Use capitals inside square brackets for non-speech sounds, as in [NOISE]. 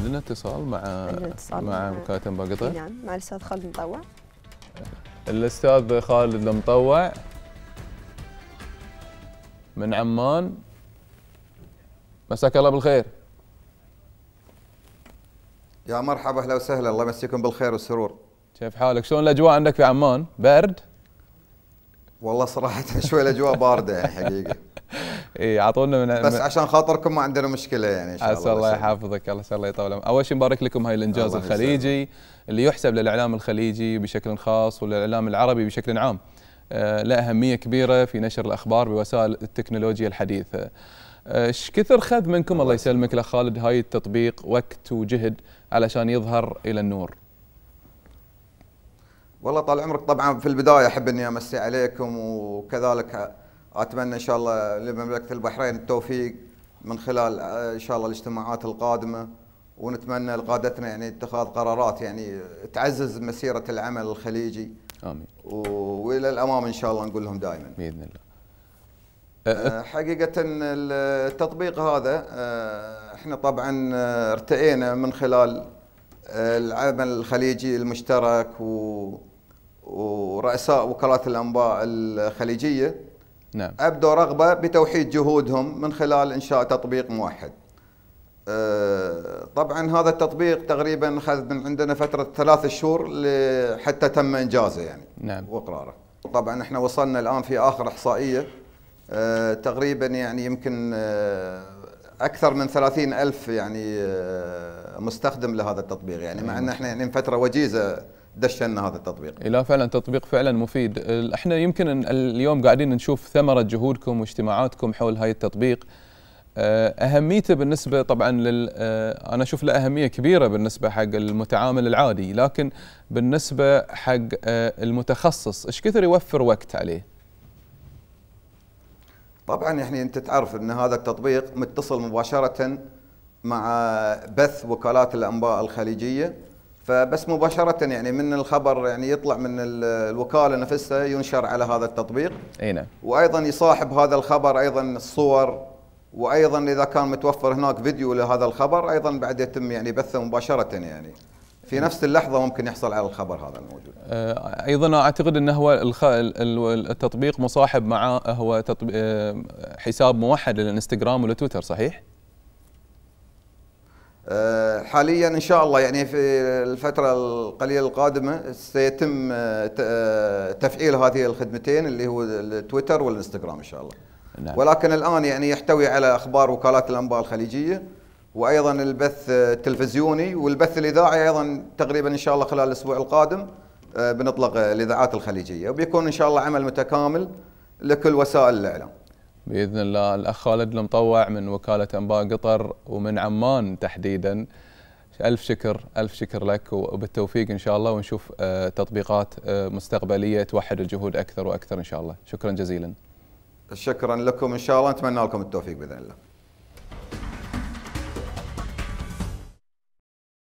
عندنا اتصال مع اتصال مع مكاتب انباء قطر نعم مع الاستاذ خالد المطوع الاستاذ خالد المطوع من عمان مساك الله بالخير يا مرحبا اهلا وسهلا الله يمسيكم بالخير والسرور كيف حالك شلون الاجواء عندك في عمان برد والله صراحه [LAUGHS] شوي الاجواء بارده يعني حقيقه اي اعطونا من بس عشان خاطركم ما عندنا مشكله يعني ان شاء الله الله يعني. يحفظك الله الله يطول عمرك اول شيء مبارك لكم هاي الانجاز الخليجي اللي يحسب للاعلام الخليجي بشكل خاص وللاعلام العربي بشكل عام آه، له اهميه كبيره في نشر الاخبار بوسائل التكنولوجيا الحديثه آه، ايش كثر خذ منكم الله يسلمك الاخ خالد هاي التطبيق وقت وجهد علشان يظهر الى النور والله طال عمرك طبعا في البدايه احب اني امسي عليكم وكذلك اتمنى ان شاء الله لمملكه البحرين التوفيق من خلال آه، ان شاء الله الاجتماعات القادمه ونتمنى لقادتنا يعني اتخاذ قرارات يعني تعزز مسيره العمل الخليجي امين والى الامام ان شاء الله نقول لهم دائما باذن الله آه، آه، حقيقة التطبيق هذا احنا طبعا ارتئينا من خلال العمل الخليجي المشترك ورؤساء وكالات الانباء الخليجيه نعم. ابدوا رغبه بتوحيد جهودهم من خلال انشاء تطبيق موحد. أه، طبعا هذا التطبيق تقريبا اخذ من عندنا فتره ثلاث شهور حتى تم انجازه يعني نعم. واقراره. طبعا احنا وصلنا الان في اخر احصائيه أه، تقريبا يعني يمكن أه، اكثر من ثلاثين الف يعني مستخدم لهذا التطبيق يعني مع نعم. ان احنا يعني فتره وجيزه دشنا هذا التطبيق لا فعلا تطبيق فعلا مفيد احنا يمكن اليوم قاعدين نشوف ثمره جهودكم واجتماعاتكم حول هاي التطبيق آه، اهميته بالنسبه طبعا لل آه، انا اشوف له اهميه كبيره بالنسبه حق المتعامل العادي لكن بالنسبه حق آه، المتخصص ايش كثر يوفر وقت عليه طبعا يعني انت تعرف ان هذا التطبيق متصل مباشره مع بث وكالات الانباء الخليجيه فبس مباشرة يعني من الخبر يعني يطلع من الوكالة نفسها ينشر على هذا التطبيق اي نعم وأيضا يصاحب هذا الخبر أيضا الصور وأيضا إذا كان متوفر هناك فيديو لهذا الخبر أيضا بعد يتم يعني بثه مباشرة يعني في نفس اللحظة ممكن يحصل على الخبر هذا الموجود آه، أيضا أعتقد أنه هو التطبيق مصاحب مع هو تطبيق آه، حساب موحد للإنستغرام ولتويتر صحيح؟ آه، حاليا ان شاء الله يعني في الفتره القليله القادمه سيتم آه، آه، تفعيل هذه الخدمتين اللي هو التويتر والانستغرام ان شاء الله نعم. ولكن الان يعني يحتوي على اخبار وكالات الانباء الخليجيه وايضا البث آه، التلفزيوني والبث الاذاعي ايضا تقريبا ان شاء الله خلال الاسبوع القادم بنطلق الاذاعات الخليجيه وبيكون ان شاء الله عمل متكامل لكل وسائل الاعلام. باذن الله الاخ خالد المطوع من وكاله انباء قطر ومن عمان تحديدا ألف شكر ألف شكر لك وبالتوفيق إن شاء الله ونشوف آه، تطبيقات آه، مستقبلية توحد الجهود أكثر وأكثر إن شاء الله شكرا جزيلا شكرا لكم إن شاء الله نتمنى لكم التوفيق بإذن الله